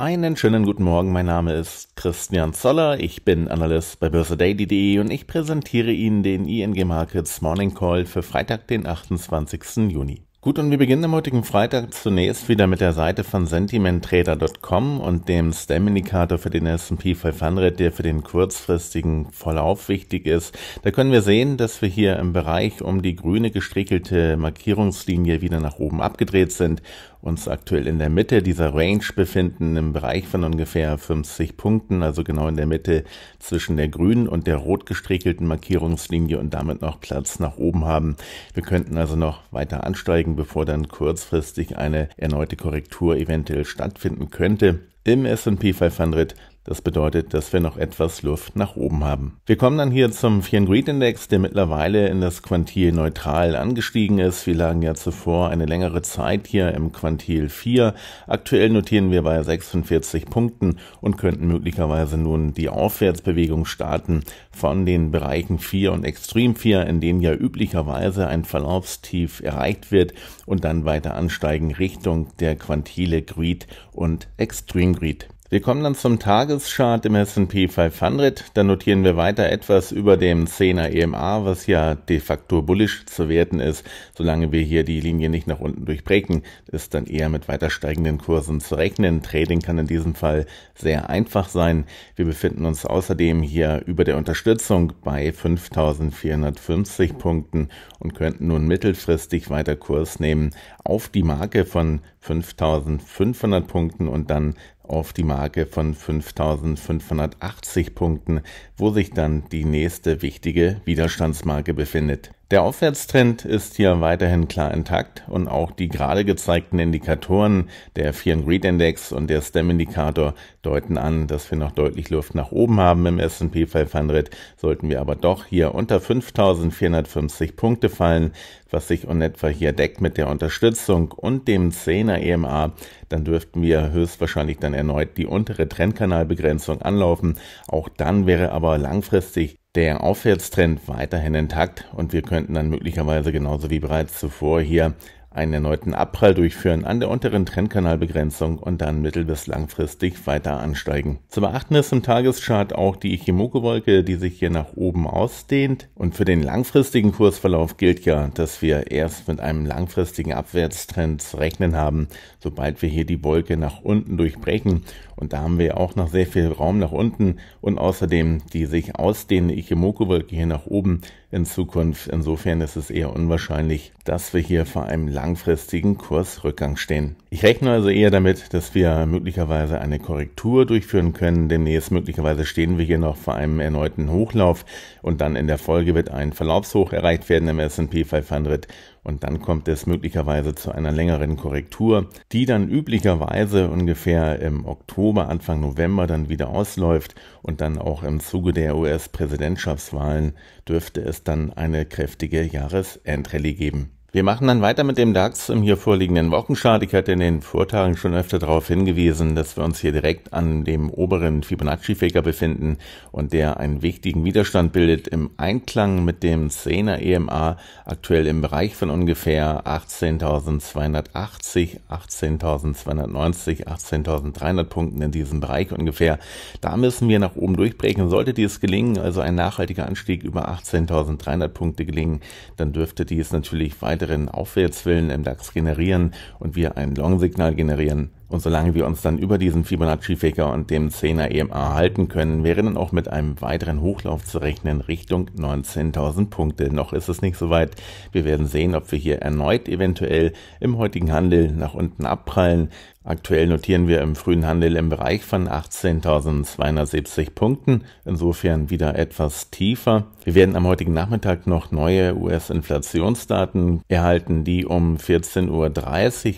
Einen schönen guten Morgen, mein Name ist Christian Zoller, ich bin Analyst bei börsedaily.de und ich präsentiere Ihnen den ING Markets Morning Call für Freitag, den 28. Juni. Gut, und wir beginnen am heutigen Freitag zunächst wieder mit der Seite von sentimenttrader.com und dem STEM-Indikator für den S&P 500, der für den kurzfristigen Verlauf wichtig ist. Da können wir sehen, dass wir hier im Bereich um die grüne gestrickelte Markierungslinie wieder nach oben abgedreht sind, uns aktuell in der Mitte dieser Range befinden, im Bereich von ungefähr 50 Punkten, also genau in der Mitte zwischen der grünen und der rot gestrickelten Markierungslinie und damit noch Platz nach oben haben. Wir könnten also noch weiter ansteigen steigen, bevor dann kurzfristig eine erneute Korrektur eventuell stattfinden könnte. Im SP 500 das bedeutet, dass wir noch etwas Luft nach oben haben. Wir kommen dann hier zum Fear Greed Index, der mittlerweile in das Quantil neutral angestiegen ist. Wir lagen ja zuvor eine längere Zeit hier im Quantil 4. Aktuell notieren wir bei 46 Punkten und könnten möglicherweise nun die Aufwärtsbewegung starten von den Bereichen 4 und Extrem 4, in denen ja üblicherweise ein Verlaufstief erreicht wird und dann weiter ansteigen Richtung der Quantile Greed und Extreme Greed. Wir kommen dann zum Tageschart im S&P 500. Da notieren wir weiter etwas über dem 10er EMA, was ja de facto bullisch zu werten ist. Solange wir hier die Linie nicht nach unten durchbrechen, ist dann eher mit weiter steigenden Kursen zu rechnen. Trading kann in diesem Fall sehr einfach sein. Wir befinden uns außerdem hier über der Unterstützung bei 5450 Punkten und könnten nun mittelfristig weiter Kurs nehmen auf die Marke von 5500 Punkten und dann auf die Marke von 5580 Punkten, wo sich dann die nächste wichtige Widerstandsmarke befindet. Der Aufwärtstrend ist hier weiterhin klar intakt und auch die gerade gezeigten Indikatoren, der Fear and Greed Index und der STEM Indikator deuten an, dass wir noch deutlich Luft nach oben haben im S&P 500, sollten wir aber doch hier unter 5450 Punkte fallen, was sich in etwa hier deckt mit der Unterstützung und dem 10er EMA, dann dürften wir höchstwahrscheinlich dann erneut die untere Trendkanalbegrenzung anlaufen. Auch dann wäre aber langfristig der Aufwärtstrend weiterhin intakt und wir könnten dann möglicherweise genauso wie bereits zuvor hier einen erneuten Abprall durchführen an der unteren Trendkanalbegrenzung und dann mittel- bis langfristig weiter ansteigen. Zu beachten ist im Tageschart auch die Ichimoku-Wolke, die sich hier nach oben ausdehnt. Und für den langfristigen Kursverlauf gilt ja, dass wir erst mit einem langfristigen Abwärtstrend zu rechnen haben, sobald wir hier die Wolke nach unten durchbrechen. Und da haben wir auch noch sehr viel Raum nach unten und außerdem die sich ausdehnende Ichimoku-Wolke hier nach oben in Zukunft. Insofern ist es eher unwahrscheinlich, dass wir hier vor einem langfristigen Kursrückgang stehen. Ich rechne also eher damit, dass wir möglicherweise eine Korrektur durchführen können. Demnächst möglicherweise stehen wir hier noch vor einem erneuten Hochlauf und dann in der Folge wird ein Verlaufshoch erreicht werden im S&P 500 und dann kommt es möglicherweise zu einer längeren Korrektur, die dann üblicherweise ungefähr im Oktober, Anfang November dann wieder ausläuft und dann auch im Zuge der US-Präsidentschaftswahlen dürfte es dann eine kräftige Jahresendrallye geben. Wir machen dann weiter mit dem DAX im hier vorliegenden Wochenchart. Ich hatte in den Vortagen schon öfter darauf hingewiesen, dass wir uns hier direkt an dem oberen Fibonacci-Faker befinden und der einen wichtigen Widerstand bildet im Einklang mit dem 10er EMA, aktuell im Bereich von ungefähr 18.280, 18.290, 18.300 Punkten in diesem Bereich ungefähr. Da müssen wir nach oben durchbrechen. Sollte dies gelingen, also ein nachhaltiger Anstieg über 18.300 Punkte gelingen, dann dürfte dies natürlich weiter weiteren Aufwärtswillen im DAX generieren und wir ein Long-Signal generieren, und solange wir uns dann über diesen Fibonacci-Faker und dem 10er EMA halten können, wäre dann auch mit einem weiteren Hochlauf zu rechnen Richtung 19.000 Punkte. Noch ist es nicht so weit. Wir werden sehen, ob wir hier erneut eventuell im heutigen Handel nach unten abprallen. Aktuell notieren wir im frühen Handel im Bereich von 18.270 Punkten, insofern wieder etwas tiefer. Wir werden am heutigen Nachmittag noch neue US-Inflationsdaten erhalten, die um 14.30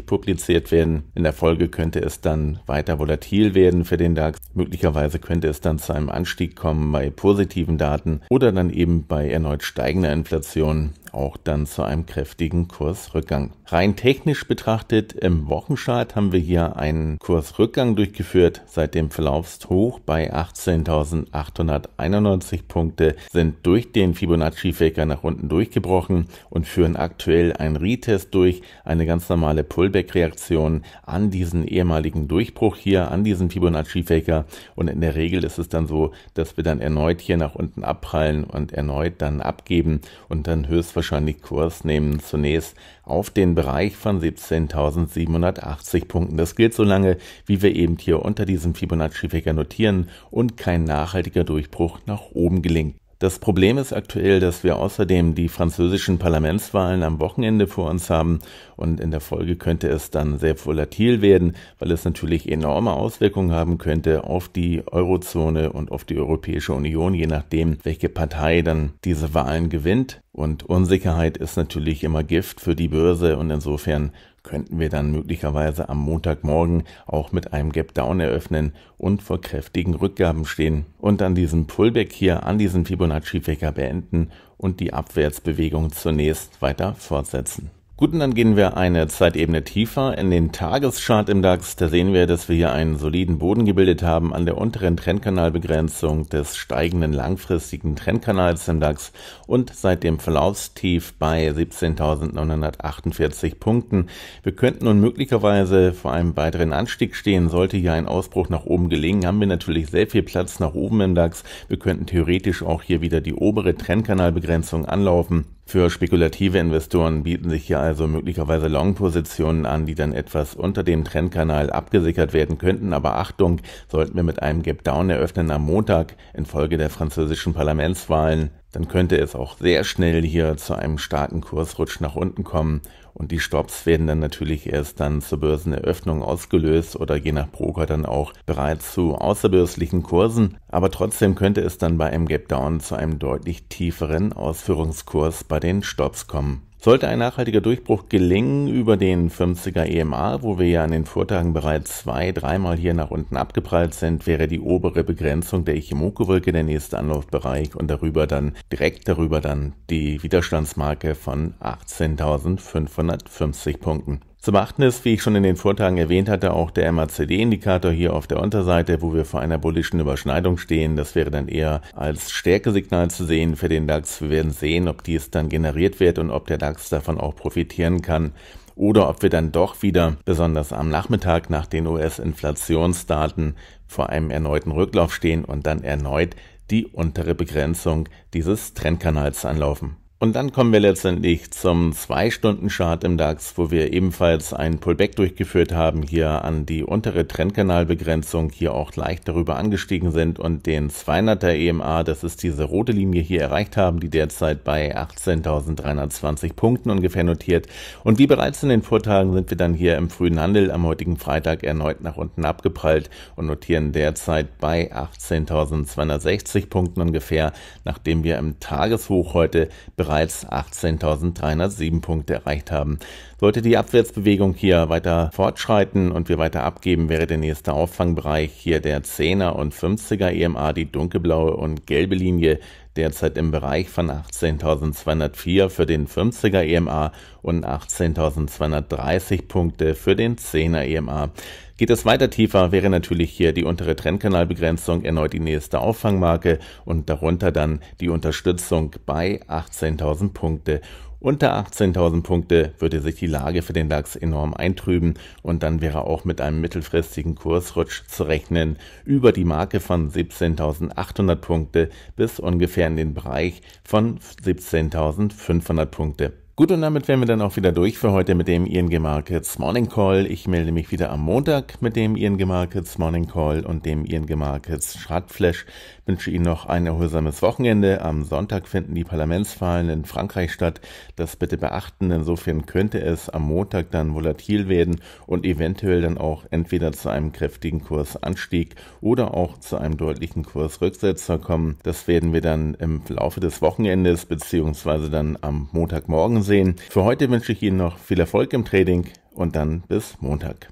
Uhr publiziert werden. In der Folge können könnte es dann weiter volatil werden für den DAX. Möglicherweise könnte es dann zu einem Anstieg kommen bei positiven Daten oder dann eben bei erneut steigender Inflation auch dann zu einem kräftigen Kursrückgang. Rein technisch betrachtet im Wochenchart haben wir hier einen Kursrückgang durchgeführt. Seit dem Verlaufshoch bei 18.891 Punkte sind durch den Fibonacci-Faker nach unten durchgebrochen und führen aktuell einen Retest durch, eine ganz normale Pullback-Reaktion an diesen ehemaligen Durchbruch hier, an diesen Fibonacci-Faker. Und in der Regel ist es dann so, dass wir dann erneut hier nach unten abprallen und erneut dann abgeben und dann höchstwahrscheinlich wahrscheinlich Kurs nehmen zunächst auf den Bereich von 17.780 Punkten. Das gilt so lange, wie wir eben hier unter diesem Fibonacci-Fächer notieren und kein nachhaltiger Durchbruch nach oben gelingt. Das Problem ist aktuell, dass wir außerdem die französischen Parlamentswahlen am Wochenende vor uns haben und in der Folge könnte es dann sehr volatil werden, weil es natürlich enorme Auswirkungen haben könnte auf die Eurozone und auf die Europäische Union, je nachdem, welche Partei dann diese Wahlen gewinnt. Und Unsicherheit ist natürlich immer Gift für die Börse und insofern könnten wir dann möglicherweise am Montagmorgen auch mit einem Gap Down eröffnen und vor kräftigen Rückgaben stehen und an diesem Pullback hier an diesen Fibonacci-Wecker beenden und die Abwärtsbewegung zunächst weiter fortsetzen. Gut, und dann gehen wir eine Zeitebene tiefer in den Tageschart im DAX. Da sehen wir, dass wir hier einen soliden Boden gebildet haben an der unteren Trendkanalbegrenzung des steigenden langfristigen Trendkanals im DAX und seit dem Verlaufstief bei 17.948 Punkten. Wir könnten nun möglicherweise vor einem weiteren Anstieg stehen. Sollte hier ein Ausbruch nach oben gelingen, haben wir natürlich sehr viel Platz nach oben im DAX. Wir könnten theoretisch auch hier wieder die obere Trendkanalbegrenzung anlaufen. Für spekulative Investoren bieten sich hier also möglicherweise Long-Positionen an, die dann etwas unter dem Trendkanal abgesichert werden könnten. Aber Achtung, sollten wir mit einem Gap-Down eröffnen am Montag infolge der französischen Parlamentswahlen, dann könnte es auch sehr schnell hier zu einem starken Kursrutsch nach unten kommen und die Stops werden dann natürlich erst dann zur Börseneröffnung ausgelöst oder je nach Broker dann auch bereits zu außerbörslichen Kursen. Aber trotzdem könnte es dann bei einem Gap Down zu einem deutlich tieferen Ausführungskurs bei den Stops kommen. Sollte ein nachhaltiger Durchbruch gelingen über den 50er EMA, wo wir ja an den Vortagen bereits zwei, dreimal hier nach unten abgeprallt sind, wäre die obere Begrenzung der Ichimoku-Wolke der nächste Anlaufbereich und darüber dann, direkt darüber dann die Widerstandsmarke von 18.550 Punkten. Zu beachten ist, wie ich schon in den Vortagen erwähnt hatte, auch der MACD-Indikator hier auf der Unterseite, wo wir vor einer bullischen Überschneidung stehen. Das wäre dann eher als Stärkesignal zu sehen für den DAX. Wir werden sehen, ob dies dann generiert wird und ob der DAX davon auch profitieren kann oder ob wir dann doch wieder, besonders am Nachmittag nach den US-Inflationsdaten, vor einem erneuten Rücklauf stehen und dann erneut die untere Begrenzung dieses Trendkanals anlaufen. Und dann kommen wir letztendlich zum 2-Stunden-Chart im DAX, wo wir ebenfalls einen Pullback durchgeführt haben, hier an die untere Trendkanalbegrenzung, hier auch leicht darüber angestiegen sind und den 200er EMA, das ist diese rote Linie hier erreicht haben, die derzeit bei 18.320 Punkten ungefähr notiert. Und wie bereits in den Vortagen sind wir dann hier im frühen Handel am heutigen Freitag erneut nach unten abgeprallt und notieren derzeit bei 18.260 Punkten ungefähr, nachdem wir im Tageshoch heute bereits bereits 18.307 Punkte erreicht haben. Sollte die Abwärtsbewegung hier weiter fortschreiten und wir weiter abgeben, wäre der nächste Auffangbereich hier der 10er und 50er EMA, die dunkelblaue und gelbe Linie, derzeit im Bereich von 18.204 für den 50er EMA und 18.230 Punkte für den 10er EMA. Geht es weiter tiefer, wäre natürlich hier die untere Trendkanalbegrenzung erneut die nächste Auffangmarke und darunter dann die Unterstützung bei 18.000 Punkte. Unter 18.000 Punkte würde sich die Lage für den DAX enorm eintrüben und dann wäre auch mit einem mittelfristigen Kursrutsch zu rechnen über die Marke von 17.800 Punkte bis ungefähr in den Bereich von 17.500 Punkte. Gut, und damit wären wir dann auch wieder durch für heute mit dem ING Markets Morning Call. Ich melde mich wieder am Montag mit dem ING Markets Morning Call und dem ING Markets Chartflash. Wünsche Ihnen noch ein erholsames Wochenende. Am Sonntag finden die Parlamentswahlen in Frankreich statt. Das bitte beachten. Insofern könnte es am Montag dann volatil werden und eventuell dann auch entweder zu einem kräftigen Kursanstieg oder auch zu einem deutlichen Kursrücksetzer kommen. Das werden wir dann im Laufe des Wochenendes beziehungsweise dann am Montagmorgen sehen. Für heute wünsche ich Ihnen noch viel Erfolg im Trading und dann bis Montag.